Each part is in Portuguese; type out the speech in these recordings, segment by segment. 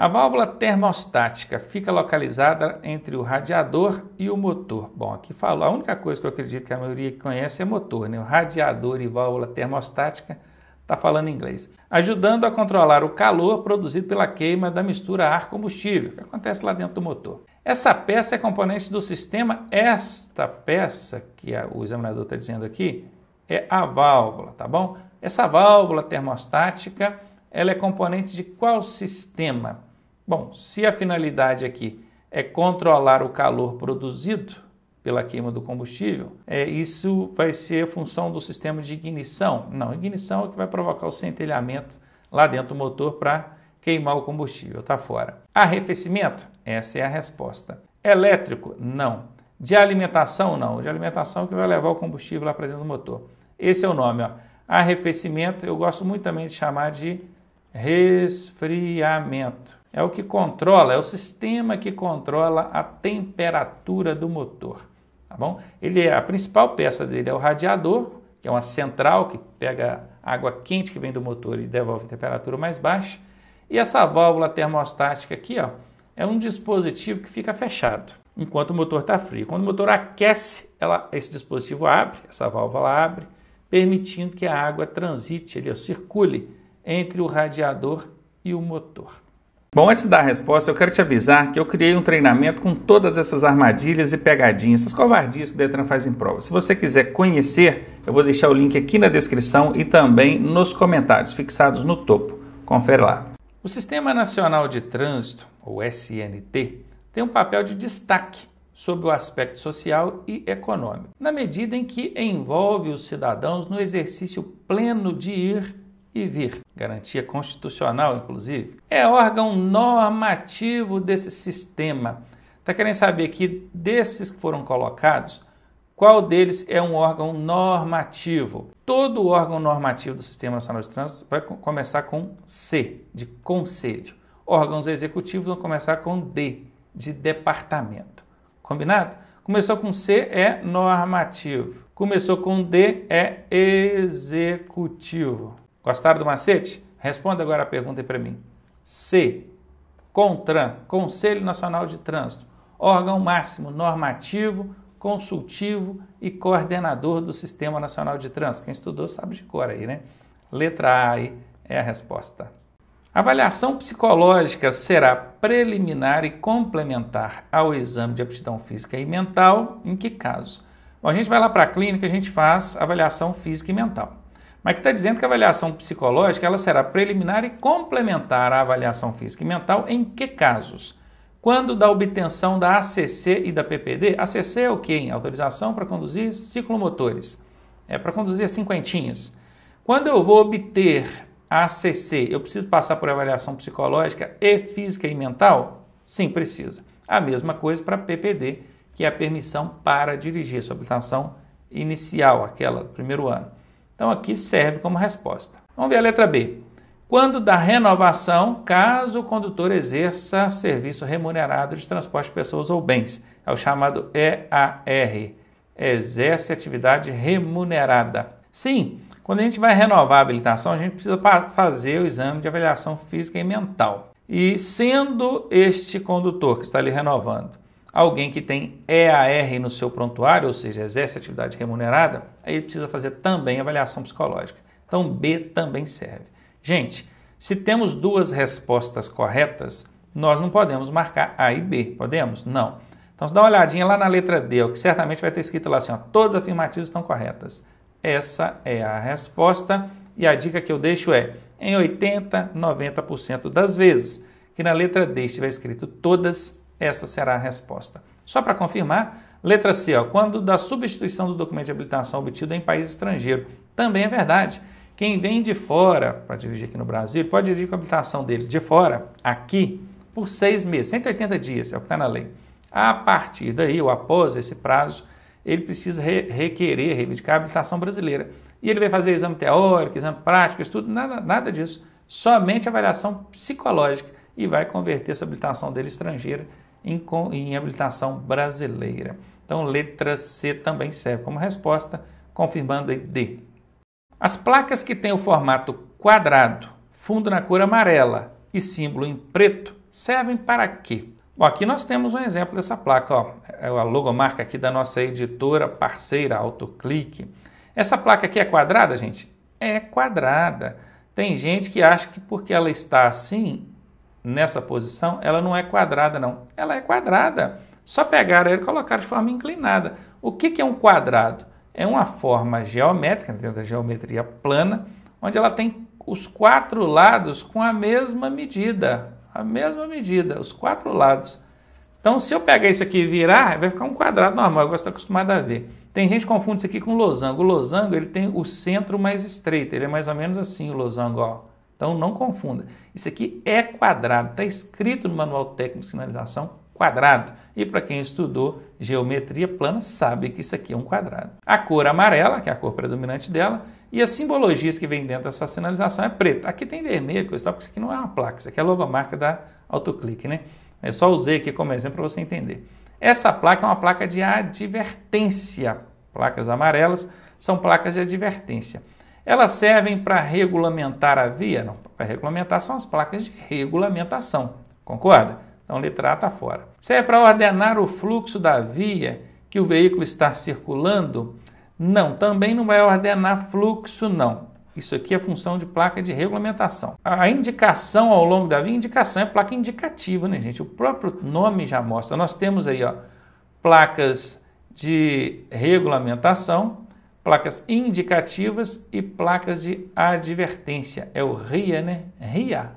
A válvula termostática fica localizada entre o radiador e o motor. Bom, aqui falo, a única coisa que eu acredito que a maioria conhece é motor, né? O radiador e válvula termostática está falando em inglês. Ajudando a controlar o calor produzido pela queima da mistura ar-combustível, que acontece lá dentro do motor. Essa peça é componente do sistema, esta peça que a, o examinador está dizendo aqui é a válvula, tá bom? Essa válvula termostática, ela é componente de qual sistema? Bom, se a finalidade aqui é controlar o calor produzido pela queima do combustível, é, isso vai ser função do sistema de ignição. Não, ignição é o que vai provocar o centelhamento lá dentro do motor para queimar o combustível, está fora. Arrefecimento? Essa é a resposta. Elétrico? Não. De alimentação? Não. De alimentação é que vai levar o combustível lá para dentro do motor. Esse é o nome, ó. Arrefecimento, eu gosto muito também de chamar de resfriamento é o que controla, é o sistema que controla a temperatura do motor, tá bom? Ele é a principal peça dele é o radiador, que é uma central que pega água quente que vem do motor e devolve em temperatura mais baixa, e essa válvula termostática aqui, ó, é um dispositivo que fica fechado enquanto o motor está frio. Quando o motor aquece, ela, esse dispositivo abre, essa válvula abre, permitindo que a água transite, ele circule entre o radiador e o motor. Bom, antes da resposta, eu quero te avisar que eu criei um treinamento com todas essas armadilhas e pegadinhas, essas covardias que o Detran faz em prova. Se você quiser conhecer, eu vou deixar o link aqui na descrição e também nos comentários, fixados no topo. Confere lá. O Sistema Nacional de Trânsito, ou SNT, tem um papel de destaque sobre o aspecto social e econômico, na medida em que envolve os cidadãos no exercício pleno de ir e vir, garantia constitucional, inclusive, é órgão normativo desse sistema. Está querendo saber que desses que foram colocados, qual deles é um órgão normativo? Todo órgão normativo do Sistema Nacional de Trânsito vai começar com C, de conselho. Órgãos executivos vão começar com D, de departamento. Combinado? Começou com C, é normativo. Começou com D, é executivo. Gostaram do macete? Responda agora a pergunta para mim. C. CONTRAN, Conselho Nacional de Trânsito, órgão máximo normativo, consultivo e coordenador do Sistema Nacional de Trânsito. Quem estudou sabe de cor aí, né? Letra A aí é a resposta. Avaliação psicológica será preliminar e complementar ao exame de aptidão física e mental. Em que caso? Bom, a gente vai lá para a clínica, a gente faz avaliação física e mental mas que está dizendo que a avaliação psicológica ela será preliminar e complementar à avaliação física e mental em que casos? Quando da obtenção da ACC e da PPD, ACC é o que? autorização para conduzir ciclomotores, é para conduzir as cinquentinhas. Quando eu vou obter a ACC, eu preciso passar por avaliação psicológica e física e mental? Sim, precisa. A mesma coisa para PPD, que é a permissão para dirigir, sua habilitação inicial, aquela do primeiro ano. Então aqui serve como resposta. Vamos ver a letra B. Quando da renovação, caso o condutor exerça serviço remunerado de transporte de pessoas ou bens, é o chamado EAR, exerce atividade remunerada. Sim, quando a gente vai renovar a habilitação, a gente precisa fazer o exame de avaliação física e mental. E sendo este condutor que está ali renovando Alguém que tem EAR no seu prontuário, ou seja, exerce atividade remunerada, aí ele precisa fazer também avaliação psicológica. Então, B também serve. Gente, se temos duas respostas corretas, nós não podemos marcar A e B, podemos? Não. Então, se dá uma olhadinha lá na letra D, que certamente vai ter escrito lá assim: ó, todas as afirmativas estão corretas. Essa é a resposta. E a dica que eu deixo é: em 80, 90% das vezes que na letra D estiver escrito todas, essa será a resposta. Só para confirmar, letra C, ó, quando da substituição do documento de habilitação obtido em país estrangeiro. Também é verdade. Quem vem de fora para dirigir aqui no Brasil, pode dirigir com a habilitação dele de fora, aqui, por seis meses, 180 dias, é o que está na lei. A partir daí, ou após esse prazo, ele precisa re requerer, reivindicar a habilitação brasileira. E ele vai fazer exame teórico, exame prático, estudo, nada, nada disso. Somente avaliação psicológica e vai converter essa habilitação dele estrangeira em, em habilitação brasileira. Então, letra C também serve como resposta, confirmando aí D. As placas que têm o formato quadrado, fundo na cor amarela e símbolo em preto servem para quê? Bom, aqui nós temos um exemplo dessa placa, ó, é a logomarca aqui da nossa editora parceira Autoclique. Essa placa aqui é quadrada, gente? É quadrada. Tem gente que acha que porque ela está assim, nessa posição, ela não é quadrada, não. Ela é quadrada. Só pegaram ele e colocaram de forma inclinada. O que, que é um quadrado? É uma forma geométrica, dentro da geometria plana, onde ela tem os quatro lados com a mesma medida. A mesma medida, os quatro lados. Então, se eu pegar isso aqui e virar, vai ficar um quadrado normal, igual você está acostumado a ver. Tem gente que confunde isso aqui com losango. O losango ele tem o centro mais estreito, ele é mais ou menos assim, o losango, ó. Então não confunda. Isso aqui é quadrado, está escrito no Manual Técnico de Sinalização quadrado. E para quem estudou geometria plana sabe que isso aqui é um quadrado. A cor amarela, que é a cor predominante dela, e as simbologias que vem dentro dessa sinalização é preta. Aqui tem vermelho, coisa porque isso aqui não é uma placa, isso aqui é a logomarca da Autoclique, né? Eu só usei aqui como exemplo para você entender. Essa placa é uma placa de advertência. Placas amarelas são placas de advertência. Elas servem para regulamentar a via? Não, para regulamentar são as placas de regulamentação, concorda? Então, letra A está fora. Serve para ordenar o fluxo da via que o veículo está circulando? Não, também não vai ordenar fluxo, não. Isso aqui é função de placa de regulamentação. A indicação ao longo da via, indicação é placa indicativa, né, gente? O próprio nome já mostra. Nós temos aí, ó, placas de regulamentação placas indicativas e placas de advertência. É o RIA, né? RIA.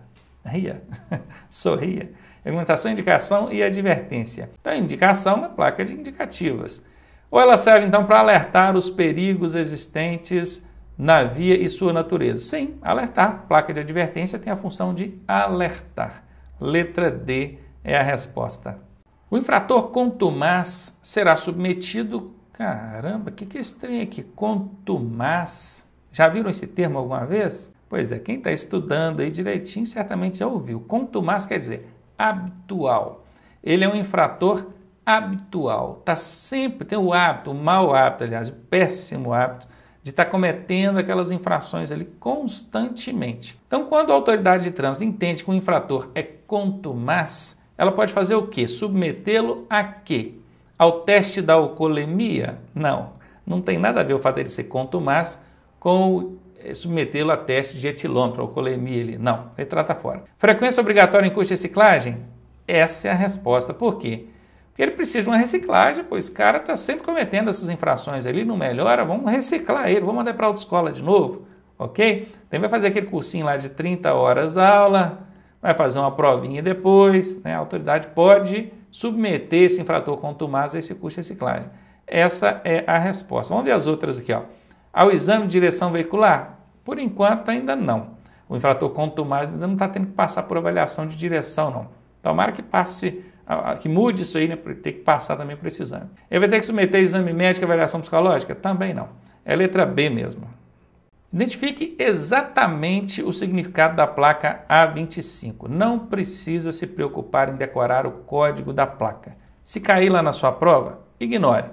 RIA. Sorria. Argumentação, indicação e advertência. Então, indicação é placa de indicativas. Ou ela serve, então, para alertar os perigos existentes na via e sua natureza. Sim, alertar. Placa de advertência tem a função de alertar. Letra D é a resposta. O infrator contumaz será submetido caramba, o que, que é aqui? Contumaz. Já viram esse termo alguma vez? Pois é, quem está estudando aí direitinho certamente já ouviu. Contumaz quer dizer habitual. Ele é um infrator habitual. Tá sempre, tem o hábito, o mau hábito, aliás, o péssimo hábito de estar tá cometendo aquelas infrações ali constantemente. Então, quando a autoridade de trânsito entende que um infrator é contumaz, ela pode fazer o quê? Submetê-lo a quê? ao teste da alcoolemia? Não, não tem nada a ver o fato dele ser contumaz com eh, submetê-lo a teste de etilômetro, alcoolemia. Ele, não, ele trata fora. Frequência obrigatória em curso de reciclagem? Essa é a resposta. Por quê? Porque ele precisa de uma reciclagem, pois o cara está sempre cometendo essas infrações ali, não melhora, vamos reciclar ele, vamos mandar para a autoescola de novo, ok? Então vai fazer aquele cursinho lá de 30 horas aula, vai fazer uma provinha depois, né? a autoridade pode submeter esse infrator contumaz a esse custo de reciclagem? Essa é a resposta. Vamos ver as outras aqui. Ó. Ao exame de direção veicular? Por enquanto, ainda não. O infrator contumaz ainda não está tendo que passar por avaliação de direção, não. Tomara que passe, que mude isso aí, né? Tem que passar também por esse exame. Ele vai ter que submeter exame médico e avaliação psicológica? Também não. É letra B mesmo. Identifique exatamente o significado da placa A25. Não precisa se preocupar em decorar o código da placa. Se cair lá na sua prova, ignore.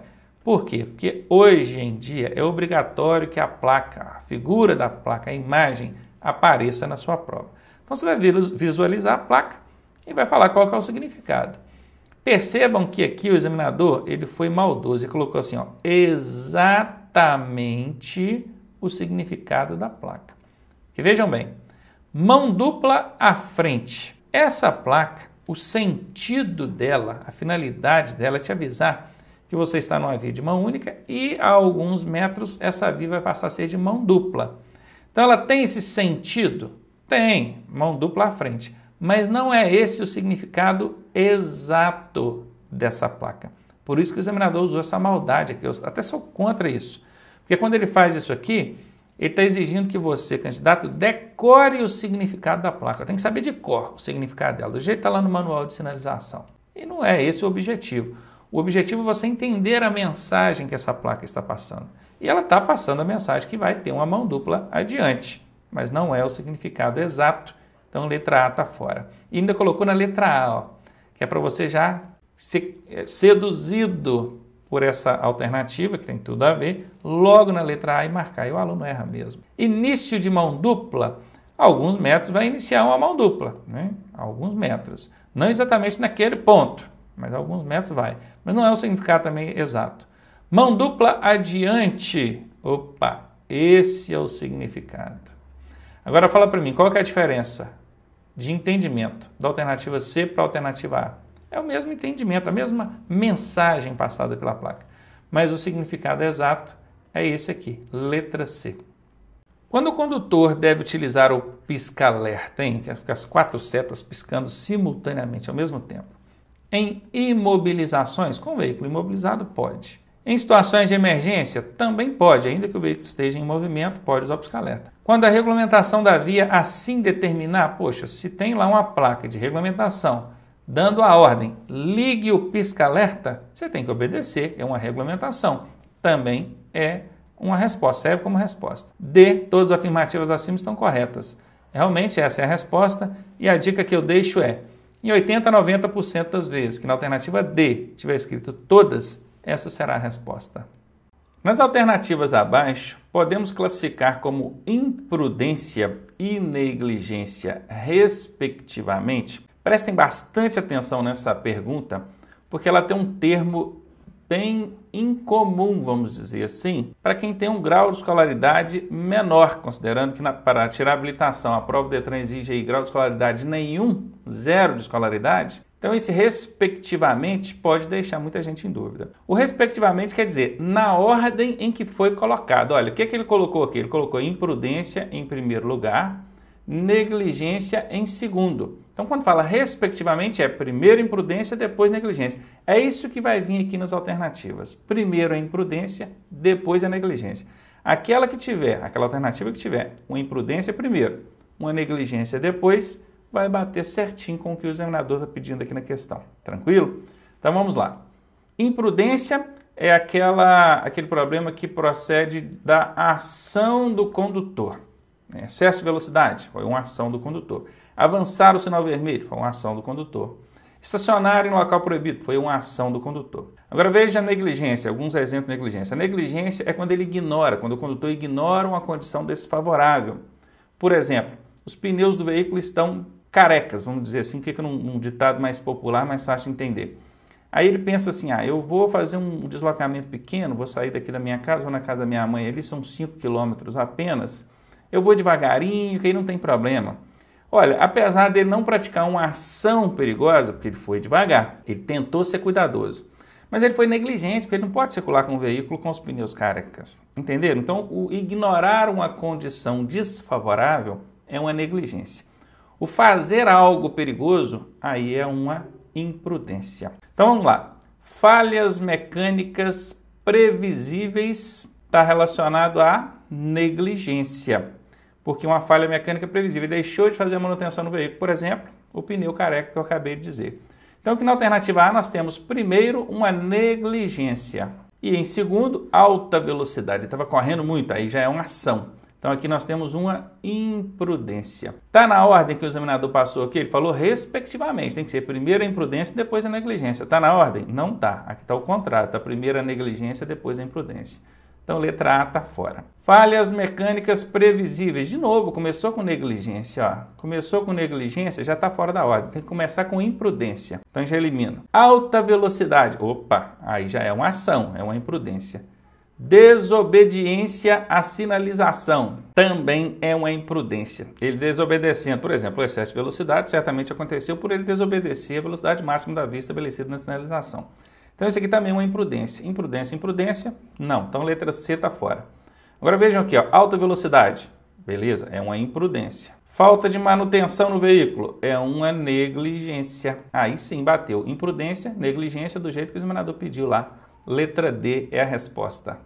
Por quê? Porque hoje em dia é obrigatório que a placa, a figura da placa, a imagem, apareça na sua prova. Então você vai visualizar a placa e vai falar qual é o significado. Percebam que aqui o examinador ele foi maldoso e colocou assim, ó, exatamente o significado da placa. Que vejam bem, mão dupla à frente. Essa placa, o sentido dela, a finalidade dela é te avisar que você está numa via de mão única e a alguns metros essa via vai passar a ser de mão dupla. Então ela tem esse sentido? Tem, mão dupla à frente. Mas não é esse o significado exato dessa placa. Por isso que o examinador usou essa maldade aqui. Eu até sou contra isso. Porque quando ele faz isso aqui, ele está exigindo que você, candidato, decore o significado da placa. Tem que saber de cor o significado dela, do jeito que está lá no manual de sinalização. E não é esse o objetivo. O objetivo é você entender a mensagem que essa placa está passando. E ela está passando a mensagem que vai ter uma mão dupla adiante, mas não é o significado exato. Então, letra A está fora. E ainda colocou na letra A, ó, que é para você já ser eh, seduzido por essa alternativa, que tem tudo a ver, logo na letra A e marcar. E o aluno erra mesmo. Início de mão dupla. Alguns metros vai iniciar uma mão dupla, né? alguns metros. Não exatamente naquele ponto, mas alguns metros vai. Mas não é o significado também exato. Mão dupla adiante. Opa, esse é o significado. Agora fala para mim, qual que é a diferença de entendimento da alternativa C para a alternativa A? É o mesmo entendimento, a mesma mensagem passada pela placa. Mas o significado exato é esse aqui, letra C. Quando o condutor deve utilizar o pisca-alerta, hein? As quatro setas piscando simultaneamente ao mesmo tempo. Em imobilizações, com o veículo imobilizado, pode. Em situações de emergência, também pode, ainda que o veículo esteja em movimento, pode usar o pisca-alerta. Quando a regulamentação da via assim determinar, poxa, se tem lá uma placa de regulamentação dando a ordem: ligue o pisca-alerta, você tem que obedecer, é uma regulamentação. Também é uma resposta, serve como resposta. D, todas as afirmativas acima estão corretas. Realmente essa é a resposta e a dica que eu deixo é: em 80 a 90% das vezes que na alternativa D tiver escrito todas, essa será a resposta. Nas alternativas abaixo, podemos classificar como imprudência e negligência, respectivamente, Prestem bastante atenção nessa pergunta, porque ela tem um termo bem incomum, vamos dizer assim, para quem tem um grau de escolaridade menor, considerando que na, para tirar a habilitação a prova do Detran exige aí grau de escolaridade nenhum, zero de escolaridade. Então, esse respectivamente pode deixar muita gente em dúvida. O respectivamente quer dizer na ordem em que foi colocado. Olha, o que, é que ele colocou aqui? Ele colocou imprudência em primeiro lugar, negligência em segundo. Então, quando fala respectivamente, é primeiro imprudência, depois negligência. É isso que vai vir aqui nas alternativas. Primeiro a imprudência, depois a negligência. Aquela que tiver, aquela alternativa que tiver, uma imprudência primeiro, uma negligência depois, vai bater certinho com o que o examinador está pedindo aqui na questão. Tranquilo? Então vamos lá. Imprudência é aquela, aquele problema que procede da ação do condutor. Excesso de velocidade foi uma ação do condutor. Avançar o sinal vermelho foi uma ação do condutor. Estacionar em local proibido foi uma ação do condutor. Agora veja a negligência, alguns exemplos de negligência. A negligência é quando ele ignora, quando o condutor ignora uma condição desfavorável. Por exemplo, os pneus do veículo estão carecas, vamos dizer assim, fica num, num ditado mais popular, mais fácil de entender. Aí ele pensa assim: ah, eu vou fazer um deslocamento pequeno, vou sair daqui da minha casa, vou na casa da minha mãe ali, são 5 quilômetros apenas eu vou devagarinho, que aí não tem problema. Olha, apesar dele não praticar uma ação perigosa, porque ele foi devagar, ele tentou ser cuidadoso. Mas ele foi negligente, porque ele não pode circular com um veículo com os pneus carecas. Entenderam? Então, o ignorar uma condição desfavorável é uma negligência. O fazer algo perigoso, aí é uma imprudência. Então vamos lá. Falhas mecânicas previsíveis está relacionado à negligência porque uma falha mecânica é previsível e deixou de fazer a manutenção no veículo, por exemplo, o pneu careca que eu acabei de dizer. Então, que na alternativa A nós temos primeiro uma negligência e em segundo, alta velocidade. Estava correndo muito, aí já é uma ação. Então aqui nós temos uma imprudência. Tá na ordem que o examinador passou aqui, ele falou respectivamente, tem que ser primeiro a imprudência, e depois a negligência. Tá na ordem? Não tá. Aqui está o contrário, está primeiro a negligência, depois a imprudência. Então, letra A está fora. Falhas mecânicas previsíveis. De novo, começou com negligência. Ó. Começou com negligência, já está fora da ordem. Tem que começar com imprudência. Então, já elimino. Alta velocidade. Opa, aí já é uma ação, é uma imprudência. Desobediência à sinalização também é uma imprudência. Ele desobedecendo, por exemplo, o excesso de velocidade certamente aconteceu por ele desobedecer a velocidade máxima da via estabelecida na sinalização. Então isso aqui também é uma imprudência. Imprudência, imprudência, não. Então letra C está fora. Agora vejam aqui, ó, alta velocidade. Beleza? É uma imprudência. Falta de manutenção no veículo é uma negligência. Aí sim, bateu. Imprudência, negligência, do jeito que o examinador pediu lá. Letra D é a resposta.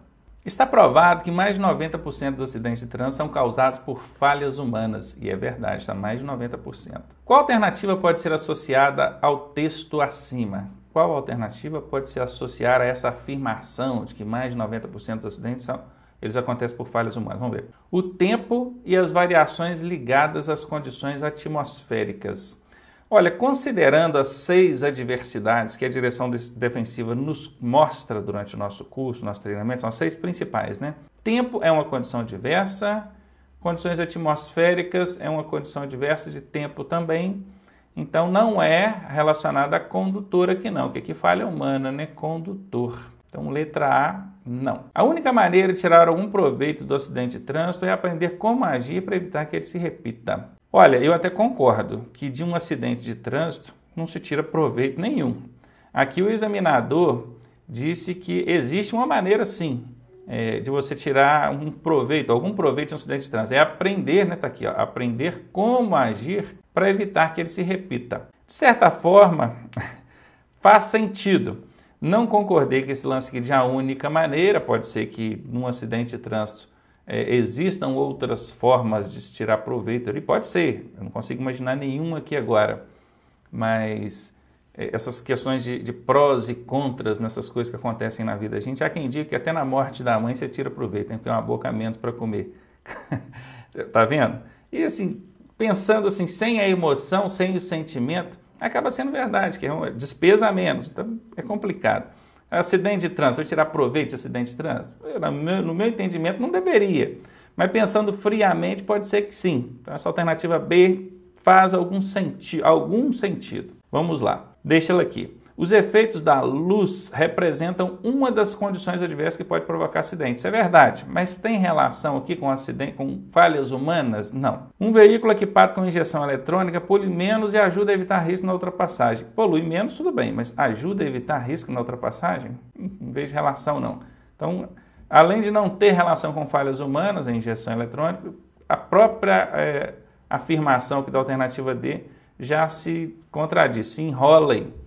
Está provado que mais de 90% dos acidentes de trânsito são causados por falhas humanas. E é verdade, está mais de 90%. Qual alternativa pode ser associada ao texto acima? Qual alternativa pode se associar a essa afirmação de que mais de 90% dos acidentes são, eles acontecem por falhas humanas? Vamos ver. O tempo e as variações ligadas às condições atmosféricas. Olha, considerando as seis adversidades que a direção defensiva nos mostra durante o nosso curso, nosso treinamento, são as seis principais, né? Tempo é uma condição diversa, condições atmosféricas é uma condição diversa de tempo também, então não é relacionada a condutor aqui não, que aqui é falha humana, né? Condutor. Então letra A, não. A única maneira de tirar algum proveito do acidente de trânsito é aprender como agir para evitar que ele se repita. Olha, eu até concordo que de um acidente de trânsito não se tira proveito nenhum. Aqui o examinador disse que existe uma maneira sim é, de você tirar um proveito, algum proveito de um acidente de trânsito. É aprender, né? Tá aqui, ó, aprender como agir para evitar que ele se repita. De certa forma, faz sentido. Não concordei que esse lance aqui de a única maneira, pode ser que num acidente de trânsito é, existam outras formas de se tirar proveito ali, pode ser, eu não consigo imaginar nenhuma aqui agora, mas é, essas questões de, de, prós e contras nessas coisas que acontecem na vida, a gente há quem diga que até na morte da mãe você tira proveito, tem que ter uma boca menos para comer, tá vendo? E assim, pensando assim, sem a emoção, sem o sentimento, acaba sendo verdade, que é uma é despesa a menos. Então é complicado. Acidente de trânsito, vou tirar proveito de acidente de trânsito? Eu, no, meu, no meu entendimento, não deveria. Mas pensando friamente, pode ser que sim. Então, essa alternativa B faz algum, senti algum sentido. Vamos lá, deixa ela aqui. Os efeitos da luz representam uma das condições adversas que pode provocar acidentes. É verdade, mas tem relação aqui com acidente, com falhas humanas? Não. Um veículo equipado com injeção eletrônica polui menos e ajuda a evitar risco na ultrapassagem. Polui menos, tudo bem, mas ajuda a evitar risco na ultrapassagem? Hum, não vejo relação, não. Então, além de não ter relação com falhas humanas, a injeção eletrônica, a própria é, afirmação que da alternativa D já se contradiz, se enrola aí.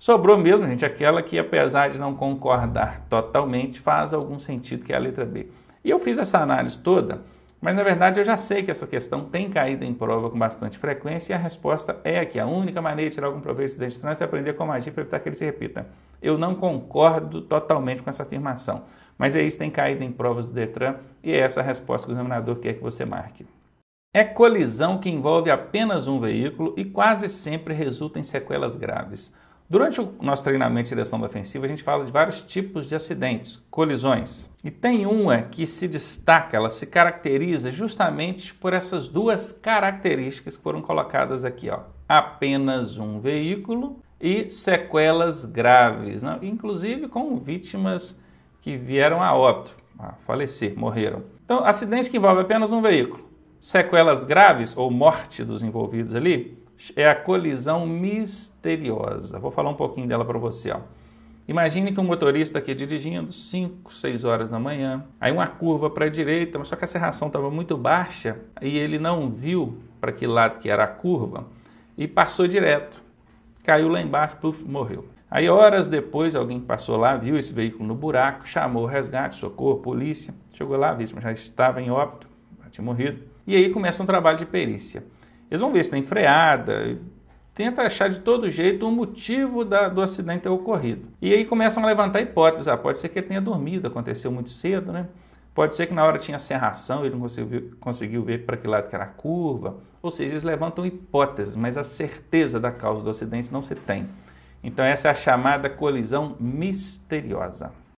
Sobrou mesmo, gente, aquela que, apesar de não concordar totalmente, faz algum sentido, que é a letra B. E eu fiz essa análise toda, mas na verdade eu já sei que essa questão tem caído em prova com bastante frequência e a resposta é que a única maneira de tirar algum proveito desse acidente de trânsito é aprender como agir para evitar que ele se repita. Eu não concordo totalmente com essa afirmação, mas é isso que tem caído em provas do Detran e é essa a resposta que o examinador quer que você marque. É colisão que envolve apenas um veículo e quase sempre resulta em sequelas graves. Durante o nosso treinamento de direção defensiva, a gente fala de vários tipos de acidentes, colisões. E tem uma que se destaca, ela se caracteriza justamente por essas duas características que foram colocadas aqui, ó. Apenas um veículo e sequelas graves, né? inclusive com vítimas que vieram a óbito, a falecer, morreram. Então, acidentes que envolvem apenas um veículo, sequelas graves ou morte dos envolvidos ali, é a colisão misteriosa. Vou falar um pouquinho dela para você. Ó. Imagine que um motorista aqui dirigindo 5, 6 horas da manhã, aí uma curva para a direita, mas só que a serração estava muito baixa e ele não viu para que lado que era a curva e passou direto. Caiu lá embaixo, morreu. Aí horas depois alguém passou lá, viu esse veículo no buraco, chamou o resgate, socorro, polícia. Chegou lá, a vítima já estava em óbito, já tinha morrido. E aí começa um trabalho de perícia. Eles vão ver se tem freada, tenta achar de todo jeito o motivo da, do acidente ter ocorrido. E aí começam a levantar hipóteses. Ah, pode ser que ele tenha dormido, aconteceu muito cedo, né? Pode ser que na hora tinha serração, ele não conseguiu, conseguiu ver para que lado que era a curva. Ou seja, eles levantam hipóteses, mas a certeza da causa do acidente não se tem. Então essa é a chamada colisão misteriosa.